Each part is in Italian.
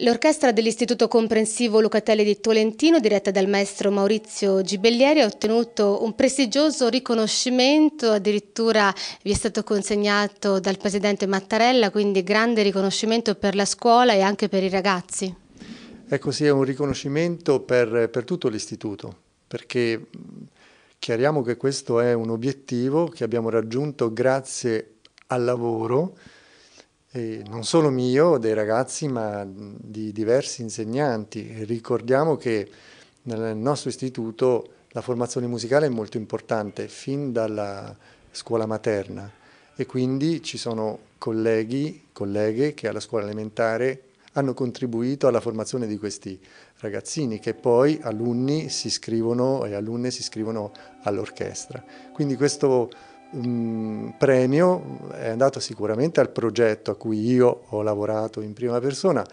L'orchestra dell'Istituto Comprensivo Lucatelli di Tolentino, diretta dal maestro Maurizio Gibellieri, ha ottenuto un prestigioso riconoscimento, addirittura vi è stato consegnato dal presidente Mattarella, quindi grande riconoscimento per la scuola e anche per i ragazzi. Ecco sì, è un riconoscimento per, per tutto l'Istituto, perché chiariamo che questo è un obiettivo che abbiamo raggiunto grazie al lavoro, eh, non solo mio, dei ragazzi, ma di diversi insegnanti. Ricordiamo che nel nostro istituto la formazione musicale è molto importante fin dalla scuola materna e quindi ci sono colleghi, colleghe che alla scuola elementare hanno contribuito alla formazione di questi ragazzini che poi alunni si iscrivono e alunne si iscrivono all'orchestra. Quindi questo um, premio è andato sicuramente al progetto a cui io ho lavorato in prima persona,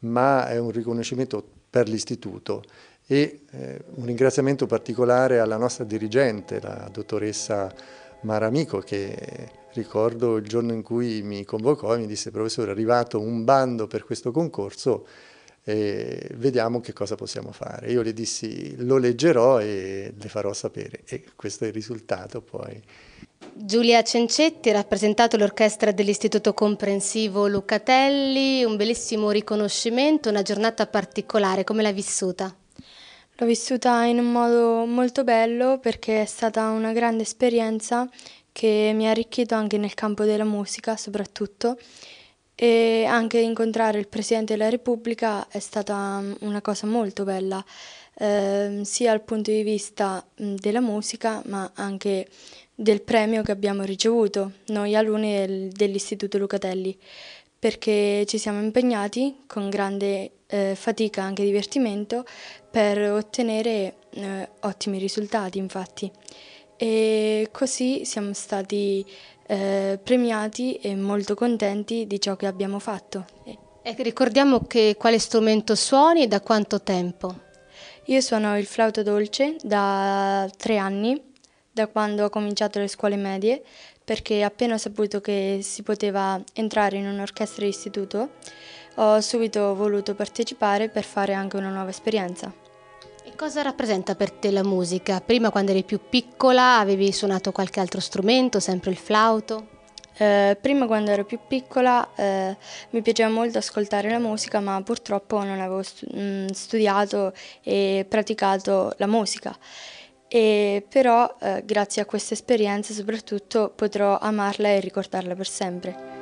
ma è un riconoscimento per l'istituto e eh, un ringraziamento particolare alla nostra dirigente, la dottoressa Maramico, che ricordo il giorno in cui mi convocò e mi disse professore è arrivato un bando per questo concorso e vediamo che cosa possiamo fare. Io le dissi lo leggerò e le farò sapere e questo è il risultato poi. Giulia Cencetti ha rappresentato l'orchestra dell'Istituto Comprensivo Lucatelli, un bellissimo riconoscimento, una giornata particolare, come l'hai vissuta? L'ho vissuta in un modo molto bello perché è stata una grande esperienza che mi ha arricchito anche nel campo della musica soprattutto e anche incontrare il Presidente della Repubblica è stata una cosa molto bella eh, sia dal punto di vista mh, della musica ma anche del premio che abbiamo ricevuto noi alunni del, dell'Istituto Lucatelli perché ci siamo impegnati con grande eh, fatica e anche divertimento per ottenere eh, ottimi risultati infatti e così siamo stati eh, premiati e molto contenti di ciò che abbiamo fatto. E ricordiamo che quale strumento suoni e da quanto tempo? Io suono il flauto dolce da tre anni, da quando ho cominciato le scuole medie, perché appena ho saputo che si poteva entrare in un'orchestra di istituto, ho subito voluto partecipare per fare anche una nuova esperienza. E cosa rappresenta per te la musica? Prima quando eri più piccola avevi suonato qualche altro strumento, sempre il flauto? Eh, prima quando ero più piccola eh, mi piaceva molto ascoltare la musica ma purtroppo non avevo stu- mh, mm, studiato e praticato la musica. E però eh, grazie a questa esperienza soprattutto potrò amarla e ricordarla per sempre.